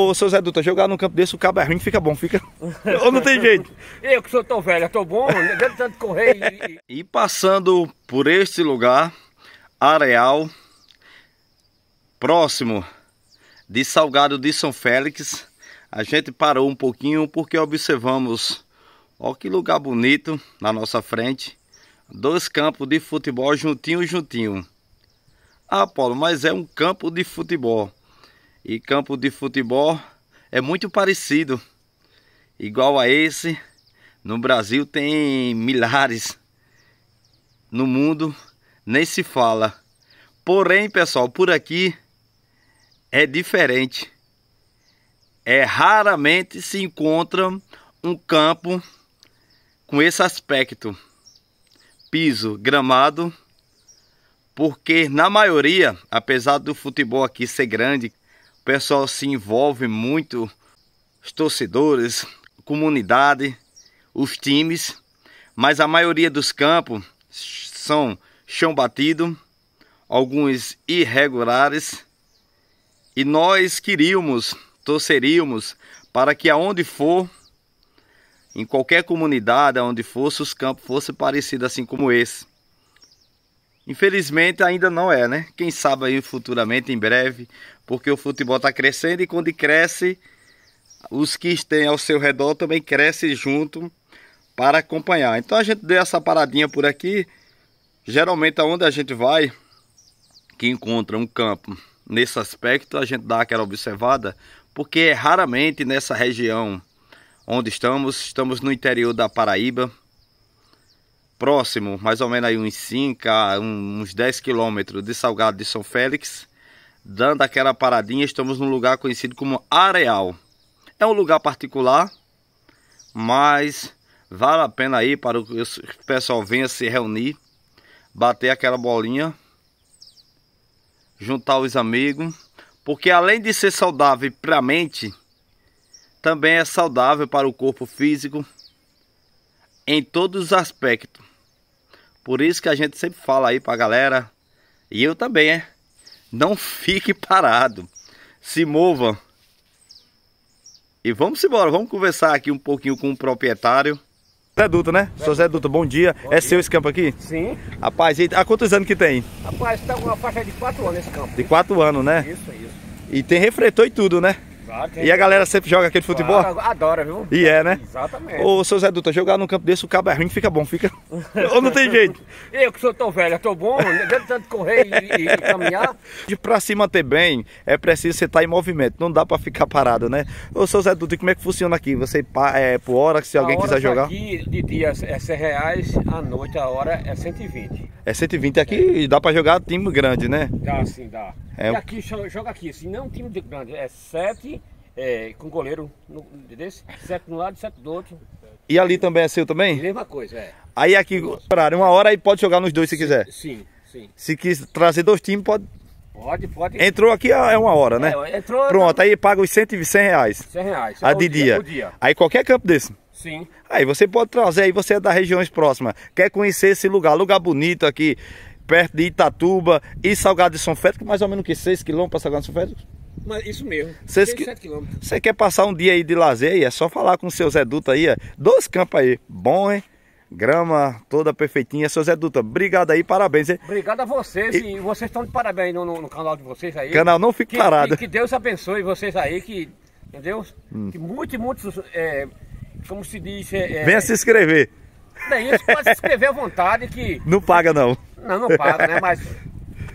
Ô, seu Zé Dutra, jogar num campo desse, o cabo é ruim, fica bom, fica. Ou não tem jeito? Eu que sou tão velho, tô bom, levando tanto correr. E... e passando por este lugar, areal, próximo de Salgado de São Félix, a gente parou um pouquinho porque observamos, ó que lugar bonito na nossa frente, dois campos de futebol juntinho, juntinho. Ah, Paulo, mas é um campo de futebol e campo de futebol é muito parecido. Igual a esse, no Brasil tem milhares. No mundo nem se fala. Porém, pessoal, por aqui é diferente. É raramente se encontra um campo com esse aspecto. Piso, gramado, porque na maioria, apesar do futebol aqui ser grande, pessoal se envolve muito, os torcedores, comunidade, os times, mas a maioria dos campos são chão batido, alguns irregulares, e nós queríamos, torceríamos para que aonde for, em qualquer comunidade, aonde fosse, os campos fossem parecidos assim como esse. Infelizmente ainda não é, né? Quem sabe aí futuramente, em breve, porque o futebol está crescendo e quando cresce, os que têm ao seu redor também crescem junto para acompanhar. Então a gente deu essa paradinha por aqui. Geralmente aonde a gente vai, que encontra um campo nesse aspecto, a gente dá aquela observada, porque raramente nessa região onde estamos, estamos no interior da Paraíba, próximo, mais ou menos aí uns 5 a uns 10 quilômetros de Salgado de São Félix, dando aquela paradinha, estamos num lugar conhecido como Areal. É um lugar particular, mas vale a pena aí para que o pessoal venha se reunir, bater aquela bolinha, juntar os amigos, porque além de ser saudável para a mente, também é saudável para o corpo físico em todos os aspectos. Por isso que a gente sempre fala aí para a galera, e eu também, é não fique parado. Se mova. E vamos embora, vamos conversar aqui um pouquinho com o proprietário. Zé Duto, né? Sou Zé Duto, bom dia. Bom é dia. seu esse campo aqui? Sim. Rapaz, há quantos anos que tem? Rapaz, tá com uma faixa de 4 anos esse campo. De 4 anos, né? Isso, isso. E tem refletor e tudo, né? Claro, é. e a galera sempre joga aquele futebol? Claro, adora, viu? E é, né? Exatamente. Ô, seu Zé Dutra, jogar num campo desse, o cabo é ruim, fica bom, fica. Ou não tem jeito? Eu que sou tão velho, tô bom, dentro tanto correr e, e, caminhar. De pra se manter bem, é preciso você estar tá em movimento, não dá pra ficar parado, né? Ô, seu Zé Dutra, como é que funciona aqui? Você é por hora, se a alguém quiser jogar? Aqui, de dia é 100 é reais, à noite a hora é 120. É 120 aqui é. e dá pra jogar time grande, né? Dá, sim, dá. É, e aqui joga aqui, se assim, não é um time de grande, é sete é, com goleiro no, desse, sete de um lado e sete do outro. E ali também é seu também? Mesma coisa, é. Aí aqui, horário, uma hora aí pode jogar nos dois se quiser. Sim, sim. Se quiser trazer dois times, pode. Pode, pode. Entrou aqui é, é uma hora, né? É, entrou. Tá Pronto, aí paga os 100, 100 reais. 100 reais. A é de dia, dia. dia. Aí qualquer campo desse. Sim. Aí você pode trazer, aí você é das regiões próximas. Quer conhecer esse lugar, lugar bonito aqui perto de Itatuba e Salgado de São Félix, é mais ou menos que 6 quilômetros para Salgado de São Félix? Mas isso mesmo. Seis quilômetros. Você quer passar um dia aí de lazer aí? É só falar com o seu Zé Duta aí, ó. É. Dois campos aí. Bom, hein? Grama toda perfeitinha. Seu Zé Duta, obrigado aí, parabéns. Hein? Obrigado a vocês e, e vocês estão de parabéns no, no, no, canal de vocês aí. Canal não fique que, parado. Que, que, Deus abençoe vocês aí, que. Entendeu? Hum. Que muitos, muitos. É, como se diz. É, Venha é, se inscrever. É isso, pode se inscrever à vontade que. Não paga, não. Não, não para, né? Mas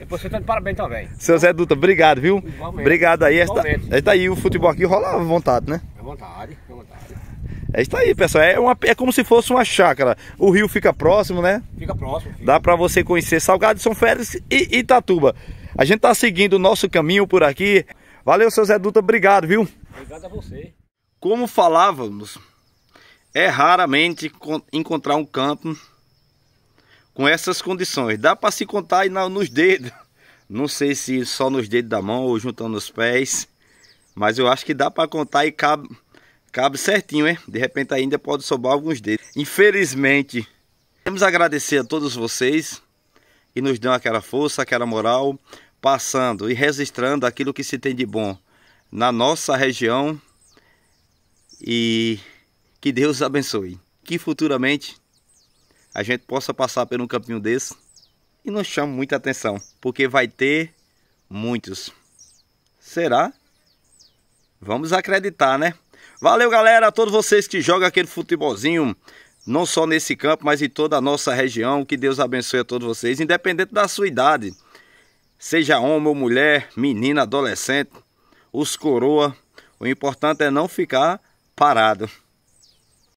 você tá de parabéns também. Seu Zé Dutra, obrigado, viu? Igualmente. Obrigado aí. Esta, esta aí, o futebol aqui rola à vontade, né? À vontade, à vontade. É isso aí, pessoal. É, uma, é como se fosse uma chácara. O rio fica próximo, né? Fica próximo. Fica. Dá para você conhecer Salgado São Félix e Itatuba. A gente tá seguindo o nosso caminho por aqui. Valeu, seu Zé Dutra. Obrigado, viu? Obrigado a você. Como falávamos, é raramente encontrar um campo com essas condições. Dá para se contar aí nos dedos. Não sei se só nos dedos da mão ou juntando os pés. Mas eu acho que dá para contar e cabe, cabe certinho, hein? De repente ainda pode sobrar alguns dedos. Infelizmente, temos agradecer a todos vocês que nos dão aquela força, aquela moral, passando e registrando aquilo que se tem de bom na nossa região. E que Deus abençoe. Que futuramente a gente possa passar por um campinho desse e não chama muita atenção, porque vai ter muitos. Será? Vamos acreditar, né? Valeu, galera, a todos vocês que jogam aquele futebolzinho, não só nesse campo, mas em toda a nossa região. Que Deus abençoe a todos vocês, independente da sua idade. Seja homem ou mulher, menina, adolescente, os coroa, o importante é não ficar parado.